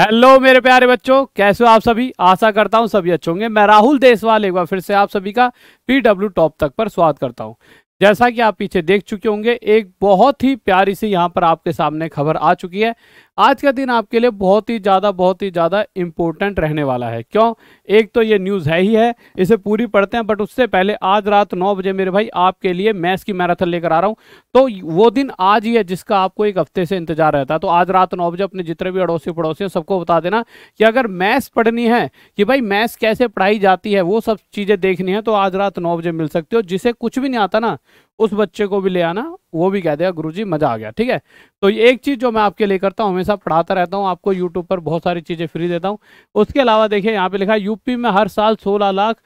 hello मेरे प्यारे बच्चों कैसे हो आप सभी आशा करता हूं सभी अच्छे होंगे मैं राहुल देसवाल एक बार फिर से आप सभी का पीडब्ल्यू टॉप तक पर स्वागत करता हूं जैसा कि आप पीछे देख चुके होंगे एक बहुत ही प्यारी सी यहां पर आपके सामने खबर आ चुकी है आज का दिन आपके लिए बहुत ही ज़्यादा बहुत ही ज़्यादा इम्पोर्टेंट रहने वाला है क्यों एक तो ये न्यूज़ है ही है इसे पूरी पढ़ते हैं बट उससे पहले आज रात नौ बजे मेरे भाई आपके लिए मैथ्स की मैराथन लेकर आ रहा हूँ तो वो दिन आज ही है जिसका आपको एक हफ्ते से इंतजार रहता है तो आज रात नौ बजे अपने जितने भी अड़ोसी पड़ोसी सबको बता देना कि अगर मैथ्स पढ़नी है कि भाई मैथ्स कैसे पढ़ाई जाती है वो सब चीज़ें देखनी है तो आज रात नौ बजे मिल सकती हो जिसे कुछ भी नहीं आता ना उस बच्चे को भी ले आना वो भी कह देगा गुरु जी मज़ा आ गया ठीक है तो ये एक चीज़ जो मैं आपके लिए करता हूँ हमेशा पढ़ाता रहता हूँ आपको यूट्यूब पर बहुत सारी चीज़ें फ्री देता हूँ उसके अलावा देखिए यहाँ पे लिखा है यूपी में हर साल सोलह लाख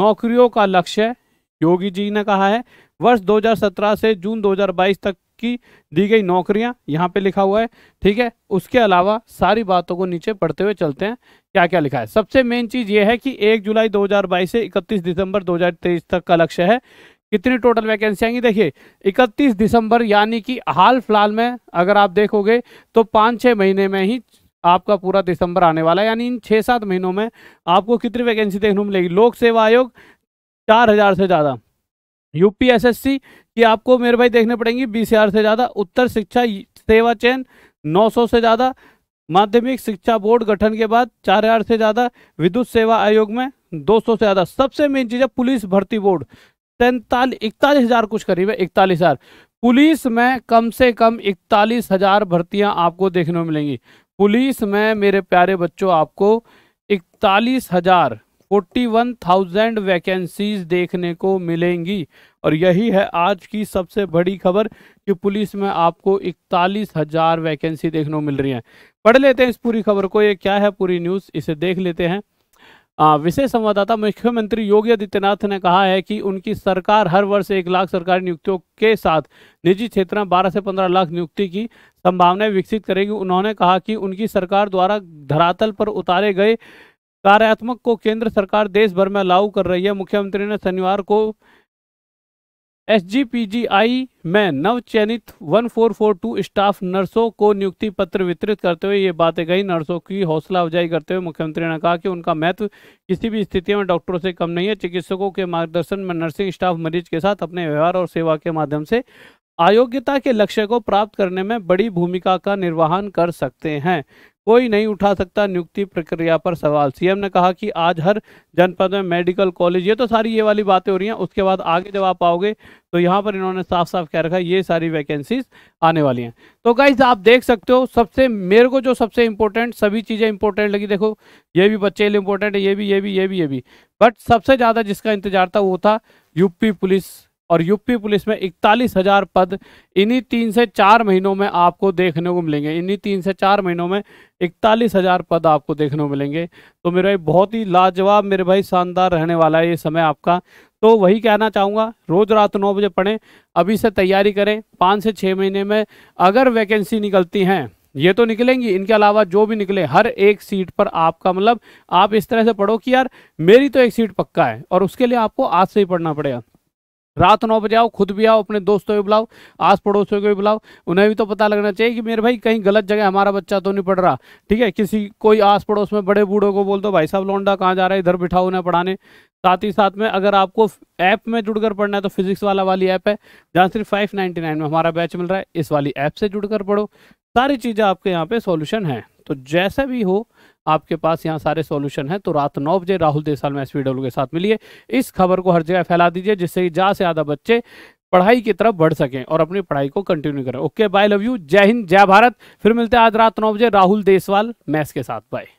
नौकरियों का लक्ष्य योगी जी ने कहा है वर्ष दो से जून दो तक की दी गई नौकरियां यहाँ पे लिखा हुआ है ठीक है उसके अलावा सारी बातों को नीचे पढ़ते हुए चलते हैं क्या क्या लिखा है सबसे मेन चीज़ ये है कि 1 जुलाई 2022 से 31 दिसंबर 2023 तक का लक्ष्य है कितनी टोटल वैकेंसी आएंगी देखिए 31 दिसंबर यानी कि हाल फिलहाल में अगर आप देखोगे तो पाँच छः महीने में ही आपका पूरा दिसंबर आने वाला है यानी इन छः सात महीनों में आपको कितनी वैकेंसी देखने को मिलेगी लोक सेवा आयोग चार हज़ार से ज़्यादा यूपीएसएससी की आपको मेरे भाई देखने पड़ेंगी बीस हज़ार से ज़्यादा उत्तर शिक्षा सेवा चयन 900 से ज़्यादा माध्यमिक शिक्षा बोर्ड गठन के बाद चार हज़ार से ज़्यादा विद्युत सेवा आयोग में 200 से ज़्यादा सबसे मेन चीज़ है पुलिस भर्ती बोर्ड तैंतालीस इकतालीस हजार कुछ करीब है इकतालीस हजार पुलिस में कम से कम इकतालीस हजार भर्तियां आपको देखने को मिलेंगी पुलिस में मेरे प्यारे बच्चों आपको इकतालीस हजार फोर्टी वन थाउजेंड वैकेंसीज देखने को मिलेंगी और यही है आज की सबसे बड़ी खबर कि पुलिस में आपको इकतालीस हजार वैकेंसी देखने को मिल रही है पढ़ लेते हैं इस पूरी खबर को ये क्या है पूरी न्यूज़ इसे देख लेते हैं विशेष संवाददाता मुख्यमंत्री योगी आदित्यनाथ ने कहा है कि उनकी सरकार हर वर्ष एक लाख सरकारी नियुक्तियों के साथ निजी क्षेत्र में बारह से पंद्रह लाख नियुक्ति की संभावनाएं विकसित करेगी उन्होंने कहा कि उनकी सरकार द्वारा धरातल पर उतारे गए कार्यात्मक को केंद्र सरकार देश भर में लागू कर रही है मुख्यमंत्री ने शनिवार को एस में नवचयनित टू स्टाफ नर्सों को नियुक्ति पत्र वितरित करते हुए ये बातें कही नर्सों की हौसला अफजाई करते हुए मुख्यमंत्री ने कहा कि उनका महत्व किसी भी स्थिति में डॉक्टरों से कम नहीं है चिकित्सकों के मार्गदर्शन में नर्सिंग स्टाफ मरीज के साथ अपने व्यवहार और सेवा के माध्यम से अयोग्यता के लक्ष्य को प्राप्त करने में बड़ी भूमिका का निर्वहन कर सकते हैं कोई नहीं उठा सकता नियुक्ति प्रक्रिया पर सवाल सीएम ने कहा कि आज हर जनपद में मेडिकल कॉलेज ये तो सारी ये वाली बातें हो रही हैं उसके बाद आगे जब आप आओगे तो यहाँ पर इन्होंने साफ साफ कह रखा है ये सारी वैकेंसीज आने वाली हैं तो गाइज आप देख सकते हो सबसे मेरे को जो सबसे इंपॉर्टेंट सभी चीज़ें इंपॉर्टेंट लगी देखो ये भी बच्चे लिए इंपॉर्टेंट है ये भी ये भी ये भी ये भी बट सबसे ज़्यादा जिसका इंतजार था वो था यूपी पुलिस और यूपी पुलिस में इकतालीस हजार पद इन्हीं तीन से चार महीनों में आपको देखने को मिलेंगे इन्हीं तीन से चार महीनों में इकतालीस हजार पद आपको देखने को मिलेंगे तो मेरे भाई बहुत ही लाजवाब मेरे भाई शानदार रहने वाला है ये समय आपका तो वही कहना चाहूँगा रोज़ रात नौ बजे पढ़ें अभी से तैयारी करें पाँच से छः महीने में अगर वैकेंसी निकलती हैं ये तो निकलेंगी इनके अलावा जो भी निकले हर एक सीट पर आपका मतलब आप इस तरह से पढ़ो कि यार मेरी तो एक सीट पक्का है और उसके लिए आपको आज से ही पढ़ना पड़ेगा रात नौ बजे आओ खुद भी आओ अपने दोस्तों को बुलाओ आस पड़ोसियों को भी बुलाओ उन्हें भी तो पता लगना चाहिए कि मेरे भाई कहीं गलत जगह हमारा बच्चा तो नहीं पढ़ रहा ठीक है किसी कोई आस पड़ोस में बड़े बूढ़ों को बोल दो भाई साहब लौंडा कहाँ जा रहा है इधर बिठाओ उन्हें पढ़ाने साथ ही साथ में अगर आपको ऐप में जुड़कर पढ़ना है तो फिजिक्स वाला वाली ऐप है जहाँ सिर्फ फाइव में हमारा बैच मिल रहा है इस वाली ऐप से जुड़कर पढ़ो सारी चीज़ें आपके यहाँ पर सोल्यूशन है तो जैसा भी हो आपके पास यहाँ सारे सॉल्यूशन है तो रात नौ बजे राहुल देसाल में एस के साथ मिलिए इस खबर को हर जगह फैला दीजिए जिससे कि ज़्यादा से ज़्यादा बच्चे पढ़ाई की तरफ बढ़ सकें और अपनी पढ़ाई को कंटिन्यू करें ओके बाय लव यू जय हिंद जय भारत फिर मिलते हैं आज रात नौ बजे राहुल देसवाल मैथ्स के साथ बाय